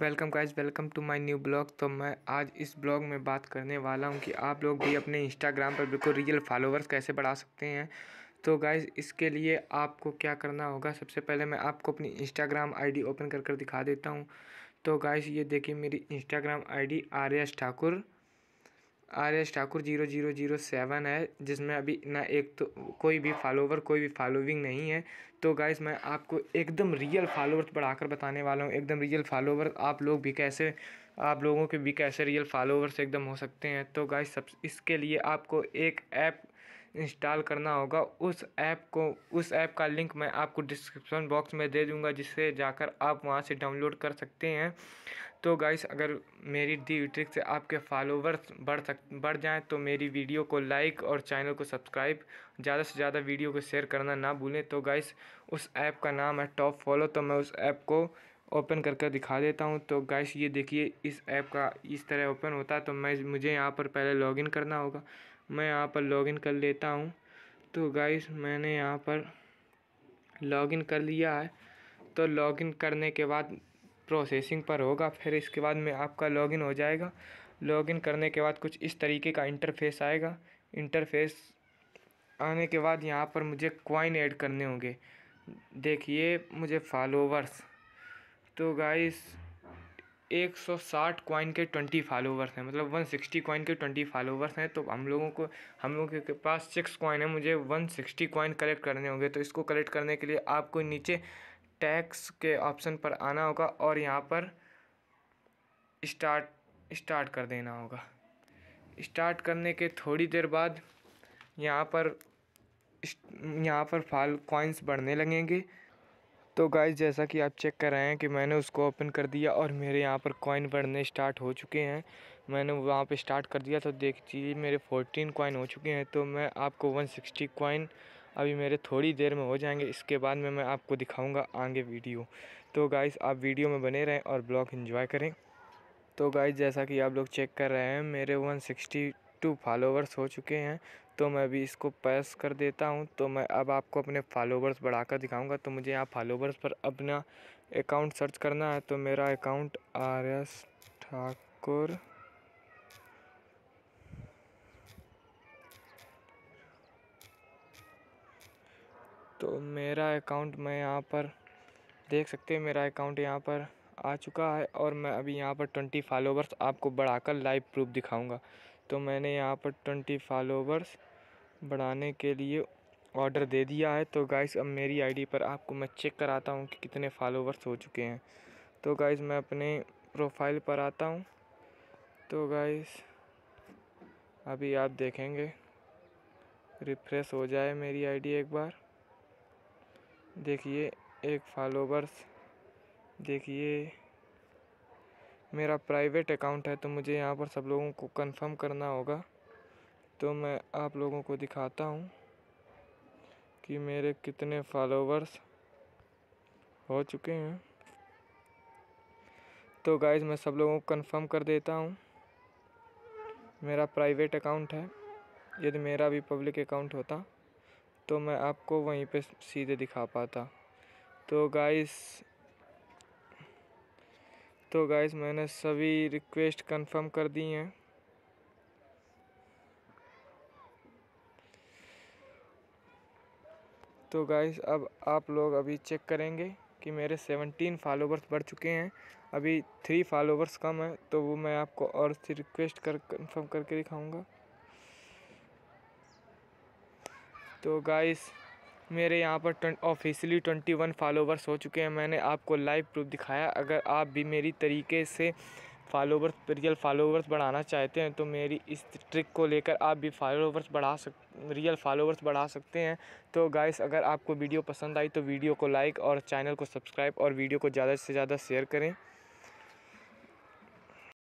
welcome guys welcome to my new blog तो मैं आज इस ब्लॉग में बात करने वाला हूँ कि आप लोग भी अपने इंस्टाग्राम पर बिल्कुल रियल फॉलोवर्स कैसे बढ़ा सकते हैं तो गाइस इसके लिए आपको क्या करना होगा सबसे पहले मैं आपको अपनी इंस्टाग्राम आईडी ओपन कर कर दिखा देता हूँ तो गाइस ये देखिए मेरी Instagram ID Aryas Thakur R S Thakur zero zero zero seven है जिसमें अभी ना एक तो कोई भी फॉलोवर कोई भी फॉलोविंग नहीं है तो गाइस मैं आपको एकदम रियल फॉलोवर्स बढ़ाकर बताने वाला हूँ एकदम रियल फॉलोवर आप लोग भी कैसे आप लोगों के भी कैसे रियल फॉलोवर्स एकदम हो सकते हैं तो गाइस सब इसके लिए आपको एक ऐप इंस्टॉल करना होगा उस ऐप को उस ऐप का लिंक मैं आपको डिस्क्रिप्शन बॉक्स में दे दूंगा जिससे जाकर आप वहाँ से डाउनलोड कर सकते हैं तो गाइस अगर मेरी दी ट्रिक से आपके फॉलोवर्स बढ़ सक बढ़ जाएँ तो मेरी वीडियो को लाइक और चैनल को सब्सक्राइब ज़्यादा से ज़्यादा वीडियो को शेयर करना ना भूलें तो गाइस उस ऐप का नाम है टॉप फॉलो तो मैं उस ऐप को ओपन करके दिखा देता हूँ तो गाइस ये देखिए इस ऐप का इस तरह ओपन होता है तो मैं मुझे यहाँ पर पहले लॉगिन करना होगा मैं यहाँ पर लॉगिन कर लेता हूँ तो गाइस मैंने यहाँ पर लॉगिन कर लिया है तो लॉगिन करने के बाद प्रोसेसिंग पर होगा फिर इसके बाद में आपका लॉगिन हो जाएगा लॉगिन करने के बाद कुछ इस तरीके का इंटरफेस आएगा इंटरफेस आने के बाद यहाँ पर मुझे क्वाइन ऐड करने होंगे देखिए मुझे फॉलोवर्स तो गाइस 160 क्वाइन के 20 फॉलोवर्स हैं मतलब 160 क्वाइन के 20 फॉलोवर्स हैं तो हम लोगों को हम लोगों के पास सिक्स कॉइन है मुझे 160 क्वाइन कलेक्ट करने होंगे तो इसको कलेक्ट करने के लिए आपको नीचे टैक्स के ऑप्शन पर आना होगा और यहाँ पर स्टार्ट स्टार्ट कर देना होगा स्टार्ट करने के थोड़ी देर बाद यहाँ पर यहाँ पर फाल कॉइन्स बढ़ने लगेंगे तो गाइज जैसा कि आप चेक कर रहे हैं कि मैंने उसको ओपन कर दिया और मेरे यहाँ पर कॉइन बढ़ने स्टार्ट हो चुके हैं मैंने वहाँ पे स्टार्ट कर दिया तो देखिए मेरे 14 कॉइन हो चुके हैं तो मैं आपको 160 कॉइन अभी मेरे थोड़ी देर में हो जाएंगे इसके बाद में मैं आपको दिखाऊंगा आगे वीडियो तो गाइस आप वीडियो में बने रहें और ब्लॉग इन्जॉय करें तो गाइस जैसा कि आप लोग चेक कर रहे हैं मेरे 162 फॉलोवर्स हो चुके हैं तो मैं अभी इसको पैस कर देता हूं तो मैं अब आपको अपने फॉलोवर्स बढ़ाकर दिखाऊंगा तो मुझे यहाँ फॉलोवर्स पर अपना अकाउंट सर्च करना है तो मेरा अकाउंट आर एस ठाकुर तो मेरा अकाउंट मैं यहाँ पर देख सकते हैं मेरा अकाउंट यहाँ पर आ चुका है और मैं अभी यहाँ पर ट्वेंटी फॉलोवर्स आपको बढ़ाकर लाइव प्रूफ दिखाऊंगा तो मैंने यहाँ पर ट्वेंटी फॉलोवर्स बढ़ाने के लिए ऑर्डर दे दिया है तो गाइस अब मेरी आईडी पर आपको मैं चेक कराता हूँ कि कितने फॉलोवर्स हो चुके हैं तो गाइस मैं अपने प्रोफाइल पर आता हूँ तो गाइस अभी आप देखेंगे रिफ़्रेश हो जाए मेरी आई एक बार देखिए एक फॉलोवर्स देखिए मेरा प्राइवेट अकाउंट है तो मुझे यहाँ पर सब लोगों को कंफर्म करना होगा तो मैं आप लोगों को दिखाता हूँ कि मेरे कितने फॉलोवर्स हो चुके हैं तो गाइज मैं सब लोगों को कंफर्म कर देता हूँ मेरा प्राइवेट अकाउंट है यदि मेरा भी पब्लिक अकाउंट होता तो मैं आपको वहीं पे सीधे दिखा पाता तो गाइस तो गाइस मैंने सभी रिक्वेस्ट कंफर्म कर दी हैं तो गाइस अब आप लोग अभी चेक करेंगे कि मेरे 17 फॉलोवर्स बढ़ चुके हैं अभी थ्री फॉलोवर्स कम है तो वो मैं आपको और रिक्वेस्ट कर कंफर्म करके दिखाऊंगा तो गाइस मेरे यहाँ पर ऑफिशियली ट्वेंटी वन फॉलोवर्स हो चुके हैं मैंने आपको लाइव प्रूफ दिखाया अगर आप भी मेरी तरीके से फॉलोवर्स रियल फॉलोवर्स बढ़ाना चाहते हैं तो मेरी इस ट्रिक को लेकर आप भी फॉलोवर्स बढ़ा सक रियल फॉलोवर्स बढ़ा सकते हैं तो गाइस अगर आपको वीडियो पसंद आई तो वीडियो को लाइक और चैनल को सब्सक्राइब और वीडियो को ज़्यादा से ज़्यादा शेयर करें